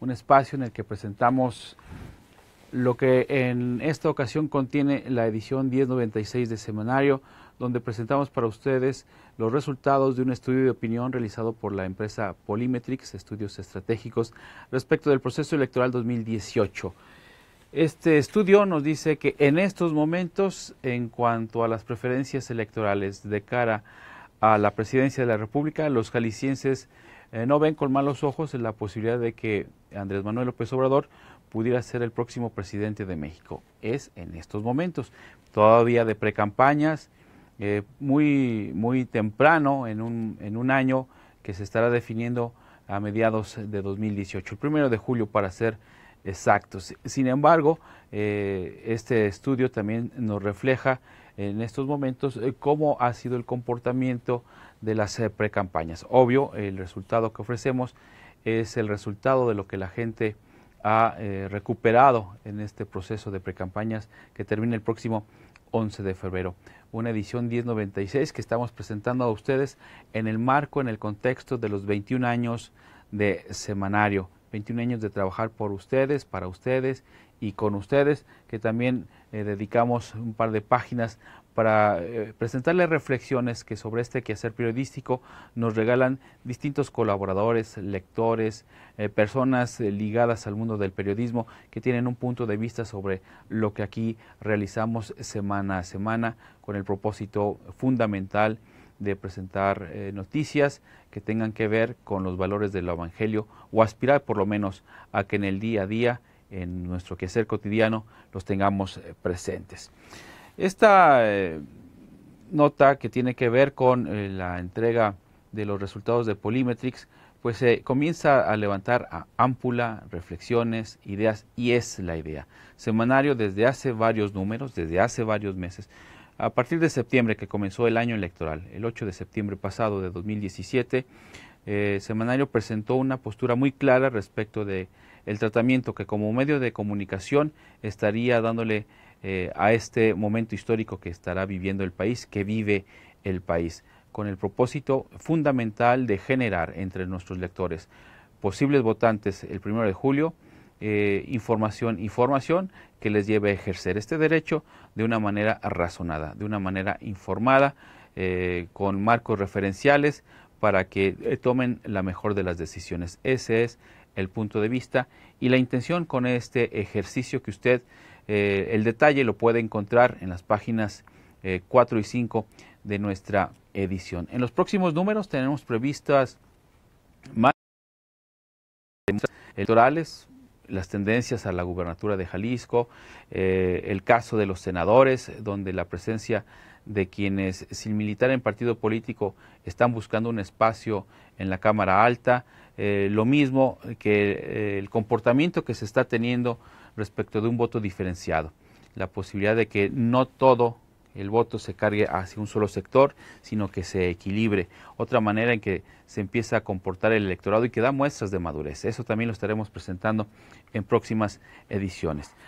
un espacio en el que presentamos lo que en esta ocasión contiene la edición 1096 de Semanario, donde presentamos para ustedes los resultados de un estudio de opinión realizado por la empresa Polymetrics, Estudios Estratégicos, respecto del proceso electoral 2018. Este estudio nos dice que en estos momentos, en cuanto a las preferencias electorales de cara a a la presidencia de la República, los jaliscienses eh, no ven con malos ojos la posibilidad de que Andrés Manuel López Obrador pudiera ser el próximo presidente de México. Es en estos momentos, todavía de precampañas, eh, muy, muy temprano, en un, en un año que se estará definiendo a mediados de 2018, el primero de julio para ser exactos. Sin embargo, eh, este estudio también nos refleja en estos momentos eh, cómo ha sido el comportamiento de las eh, precampañas. Obvio, el resultado que ofrecemos es el resultado de lo que la gente ha eh, recuperado en este proceso de precampañas que termina el próximo 11 de febrero. Una edición 1096 que estamos presentando a ustedes en el marco, en el contexto de los 21 años de semanario. 21 años de trabajar por ustedes, para ustedes y con ustedes, que también eh, dedicamos un par de páginas para eh, presentarles reflexiones que sobre este quehacer periodístico nos regalan distintos colaboradores, lectores, eh, personas ligadas al mundo del periodismo que tienen un punto de vista sobre lo que aquí realizamos semana a semana con el propósito fundamental de presentar noticias que tengan que ver con los valores del Evangelio o aspirar por lo menos a que en el día a día en nuestro quehacer cotidiano los tengamos eh, presentes. Esta eh, nota que tiene que ver con eh, la entrega de los resultados de Polimetrics, pues se comienza a levantar a ámpula, reflexiones, ideas, y es la idea. Semanario desde hace varios números, desde hace varios meses. A partir de septiembre que comenzó el año electoral, el 8 de septiembre pasado de 2017, Semanario presentó una postura muy clara respecto de el tratamiento que como medio de comunicación estaría dándole eh, a este momento histórico que estará viviendo el país, que vive el país, con el propósito fundamental de generar entre nuestros lectores, posibles votantes el 1 de julio, eh, información, información que les lleve a ejercer este derecho de una manera razonada, de una manera informada, eh, con marcos referenciales para que tomen la mejor de las decisiones. Ese es el punto de vista y la intención con este ejercicio que usted, eh, el detalle lo puede encontrar en las páginas 4 eh, y 5 de nuestra edición. En los próximos números tenemos previstas más electorales, las tendencias a la gubernatura de Jalisco, eh, el caso de los senadores, donde la presencia de quienes, sin militar en partido político, están buscando un espacio en la Cámara Alta, eh, lo mismo que eh, el comportamiento que se está teniendo respecto de un voto diferenciado, la posibilidad de que no todo el voto se cargue hacia un solo sector, sino que se equilibre. Otra manera en que se empieza a comportar el electorado y que da muestras de madurez. Eso también lo estaremos presentando en próximas ediciones.